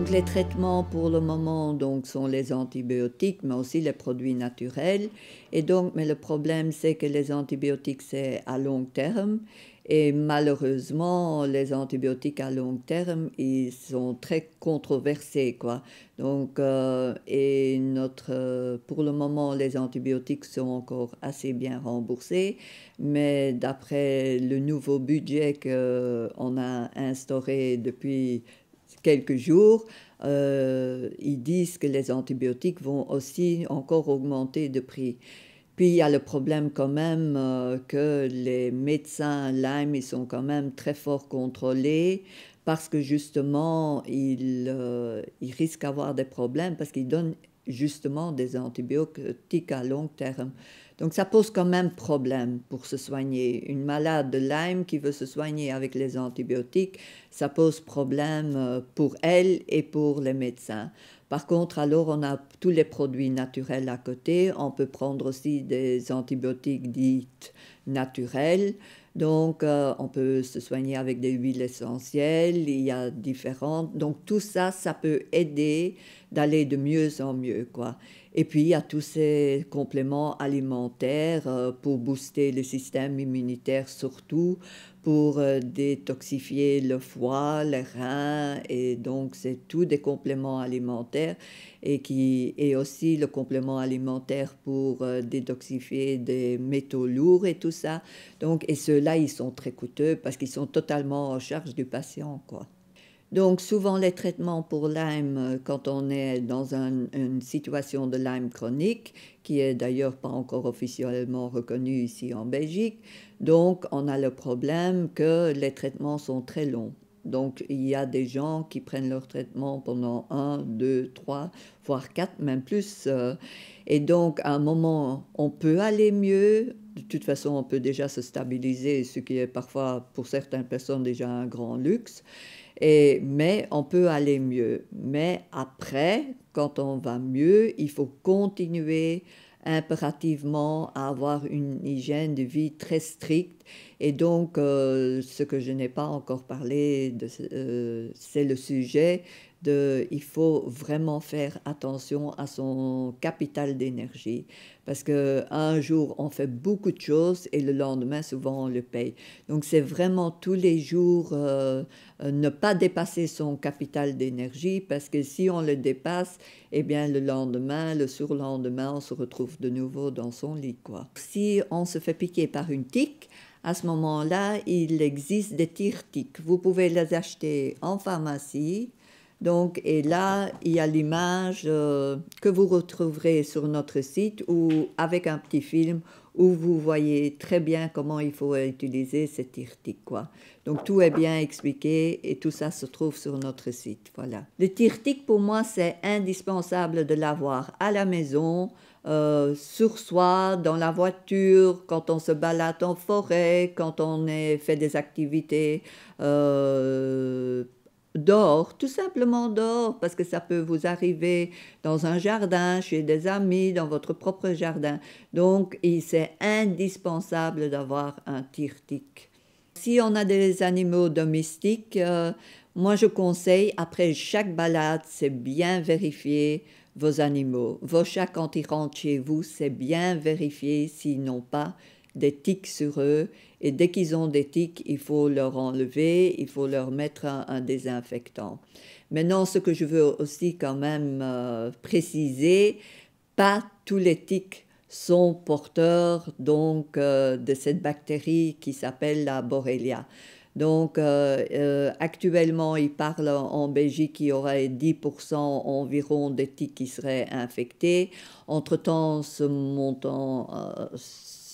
Donc les traitements pour le moment donc, sont les antibiotiques, mais aussi les produits naturels. Et donc, mais le problème, c'est que les antibiotiques, c'est à long terme. Et malheureusement, les antibiotiques à long terme, ils sont très controversés, quoi. Donc, euh, et notre, pour le moment, les antibiotiques sont encore assez bien remboursés, mais d'après le nouveau budget qu'on a instauré depuis quelques jours, euh, ils disent que les antibiotiques vont aussi encore augmenter de prix. Puis il y a le problème quand même euh, que les médecins Lyme, ils sont quand même très fort contrôlés parce que justement, ils, euh, ils risquent d'avoir des problèmes parce qu'ils donnent justement des antibiotiques à long terme. Donc ça pose quand même problème pour se soigner. Une malade de Lyme qui veut se soigner avec les antibiotiques, ça pose problème euh, pour elle et pour les médecins. Par contre, alors on a tous les produits naturels à côté. On peut prendre aussi des antibiotiques dites naturels. Donc, euh, on peut se soigner avec des huiles essentielles, il y a différentes. Donc, tout ça, ça peut aider d'aller de mieux en mieux, quoi. Et puis, il y a tous ces compléments alimentaires euh, pour booster le système immunitaire surtout, pour euh, détoxifier le foie, les reins. Et donc, c'est tous des compléments alimentaires et, qui, et aussi le complément alimentaire pour euh, détoxifier des métaux lourds et tout ça. Donc, et ceux-là, ils sont très coûteux parce qu'ils sont totalement en charge du patient, quoi. Donc souvent les traitements pour Lyme, euh, quand on est dans une situation de Lyme chronique, qui est d'ailleurs pas encore officiellement reconnue ici en Belgique, donc on a le problème que les traitements sont très longs. Donc il y a des gens qui prennent leur traitement pendant 1, 2, 3, voire quatre, même plus. Euh, et donc à un moment, on peut aller mieux, de toute façon, on peut déjà se stabiliser, ce qui est parfois pour certaines personnes déjà un grand luxe. Et, mais on peut aller mieux. Mais après, quand on va mieux, il faut continuer impérativement à avoir une hygiène de vie très stricte. Et donc, euh, ce que je n'ai pas encore parlé, de, euh, c'est le sujet il faut vraiment faire attention à son capital d'énergie parce que un jour on fait beaucoup de choses et le lendemain souvent on le paye. Donc c'est vraiment tous les jours euh, euh, ne pas dépasser son capital d'énergie parce que si on le dépasse, eh bien le lendemain, le surlendemain, on se retrouve de nouveau dans son lit quoi. Si on se fait piquer par une tique, à ce moment-là, il existe des tirs tiques Vous pouvez les acheter en pharmacie donc, et là, il y a l'image euh, que vous retrouverez sur notre site ou avec un petit film où vous voyez très bien comment il faut utiliser cet tirtique. Quoi. Donc tout est bien expliqué et tout ça se trouve sur notre site. Voilà. Le tirtique, pour moi, c'est indispensable de l'avoir à la maison, euh, sur soi, dans la voiture, quand on se balade en forêt, quand on est, fait des activités. Euh, D'or, tout simplement d'or, parce que ça peut vous arriver dans un jardin, chez des amis, dans votre propre jardin. Donc, c'est indispensable d'avoir un tirtique. Si on a des animaux domestiques, euh, moi je conseille, après chaque balade, c'est bien vérifier vos animaux. Vos chats, quand ils rentrent chez vous, c'est bien vérifier s'ils n'ont pas des tics sur eux et dès qu'ils ont des tics, il faut leur enlever, il faut leur mettre un, désinfectant. Maintenant, ce que je veux aussi quand même euh, préciser, pas tous les tics sont porteurs donc euh, de cette bactérie qui s'appelle la Borrelia. Donc euh, actuellement, ils parlent en Belgique qu'il y aurait 10% environ des tiques qui seraient infectés. Entre-temps, ce montant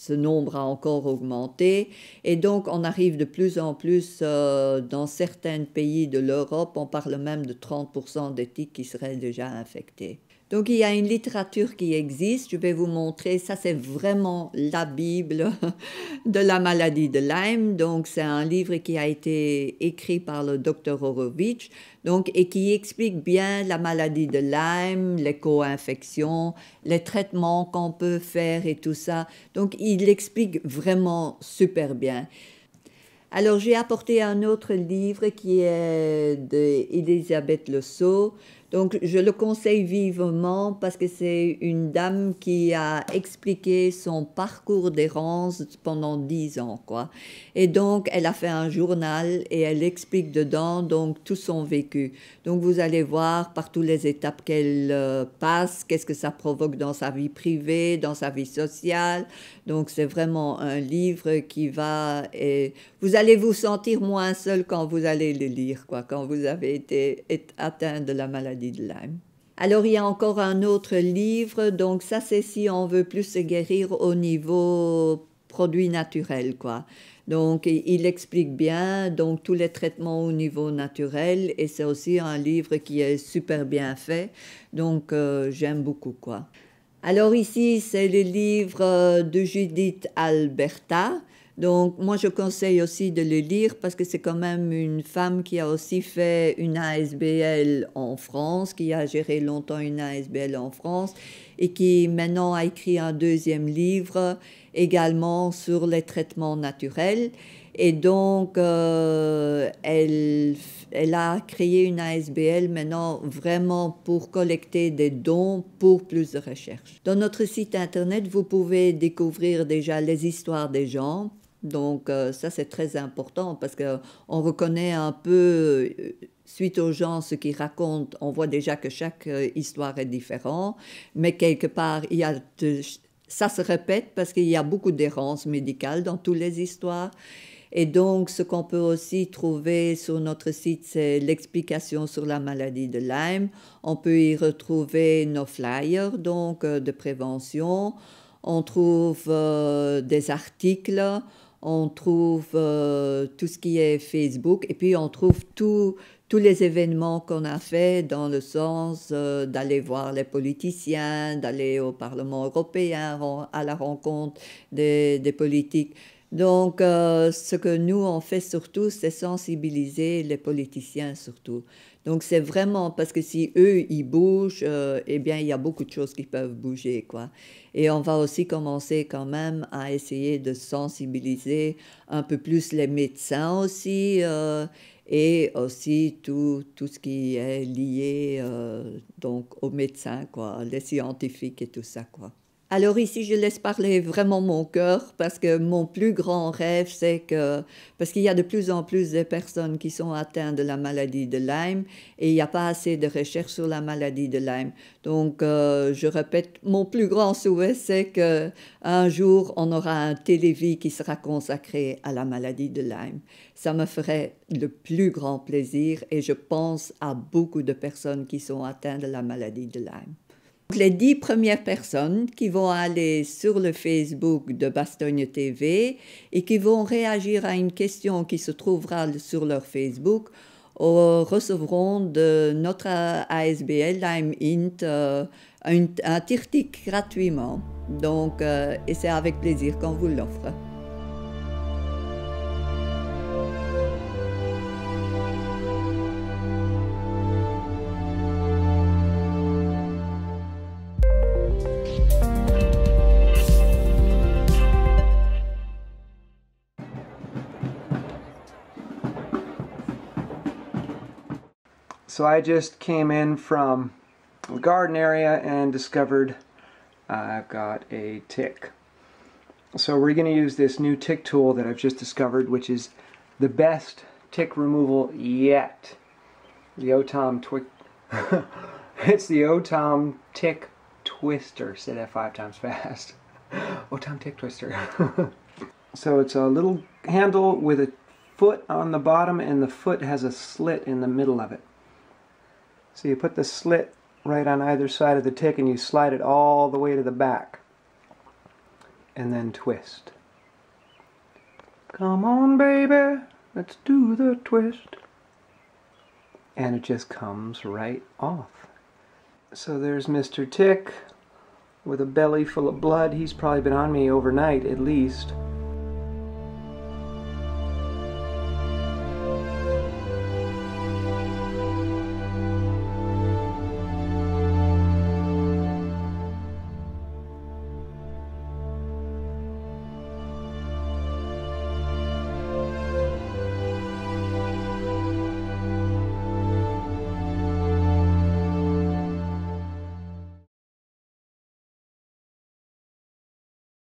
ce nombre a encore augmenté et donc on arrive de plus en plus euh, dans certains pays de l'Europe, on parle même de 30% d'éthiques qui seraient déjà infectés. Donc il y a une littérature qui existe, je vais vous montrer, ça c'est vraiment la Bible de la maladie de Lyme, donc c'est un livre qui a été écrit par le docteur Horowitz, donc, et qui explique bien la maladie de Lyme, les co-infections, les traitements qu'on peut faire et tout ça, donc il explique vraiment super bien. Alors j'ai apporté un autre livre qui est d'Elisabeth Le donc je le conseille vivement parce que c'est une dame qui a expliqué son parcours d'errance pendant dix ans, quoi. Et donc elle a fait un journal et elle explique dedans donc tout son vécu. Donc vous allez voir par toutes les étapes qu'elle euh, passe, qu'est-ce que ça provoque dans sa vie privée, dans sa vie sociale. Donc c'est vraiment un livre qui va et vous allez vous sentir moins seul quand vous allez le lire, quoi, quand vous avez été atteint de la maladie. Alors, il y a encore un autre livre. Donc, ça, c'est si on veut plus se guérir au niveau produit naturel, quoi. Donc, il explique bien donc tous les traitements au niveau naturel et c'est aussi un livre qui est super bien fait. Donc, euh, j'aime beaucoup, quoi. Alors ici, c'est le livre euh, de Judith Alberta. Donc, moi, je conseille aussi de le lire parce que c'est quand même une femme qui a aussi fait une ASBL en France, qui a géré longtemps une ASBL en France et qui maintenant a écrit un deuxième livre également sur les traitements naturels. Et donc, euh, elle, elle a créé une ASBL maintenant vraiment pour collecter des dons pour plus de recherches. Dans notre site internet, vous pouvez découvrir déjà les histoires des gens, donc euh, ça c'est très important parce qu'on reconnaît un peu euh, suite aux gens ce qu'ils racontent, on voit déjà que chaque euh, histoire est différente, mais quelque part il y a ça se répète parce qu'il y a beaucoup d'errance médicales dans toutes les histoires. Et donc, ce qu'on peut aussi trouver sur notre site, c'est l'explication sur la maladie de Lyme. On peut y retrouver nos flyers, donc, de prévention. On trouve des articles on trouve euh, tout ce qui est Facebook, et puis on trouve tous les événements qu'on a fait dans le sens euh, d'aller voir les politiciens, d'aller au Parlement européen, à la rencontre des, des politiques. Donc, euh, ce que nous, on fait surtout, c'est sensibiliser les politiciens surtout. Donc, c'est vraiment parce que si eux, ils bougent, euh, eh bien, il y a beaucoup de choses qui peuvent bouger, quoi. Et on va aussi commencer quand même à essayer de sensibiliser un peu plus les médecins aussi euh, et aussi tout, tout ce qui est lié donc aux médecins, quoi, les scientifiques et tout ça, quoi. Alors ici, je laisse parler vraiment mon cœur parce que mon plus grand rêve, c'est que, parce qu'il y a de plus en plus de personnes qui sont atteintes de la maladie de Lyme et il n'y a pas assez de recherches sur la maladie de Lyme. Donc, euh, je répète, mon plus grand souhait, c'est que un jour, on aura un télévis qui sera consacré à la maladie de Lyme. Ça me ferait le plus grand plaisir et je pense à beaucoup de personnes qui sont atteintes de la maladie de Lyme. Les dix premières personnes qui vont aller sur le Facebook de Bastogne TV et qui vont réagir à une question qui se trouvera sur leur Facebook euh, recevront de notre ASBL, Lime Int, euh, un un, gratuitement. Donc, euh, et c'est avec plaisir qu'on vous l'offre. So I just came in from the garden area and discovered uh, I've got a tick. So we're going to use this new tick tool that I've just discovered, which is the best tick removal yet. The Otom Twick. it's the Otom Tick Twister. Say that five times fast. Otom Tick Twister. so it's a little handle with a foot on the bottom and the foot has a slit in the middle of it. So you put the slit right on either side of the tick and you slide it all the way to the back. And then twist. Come on, baby, let's do the twist. And it just comes right off. So there's Mr. Tick with a belly full of blood. He's probably been on me overnight at least.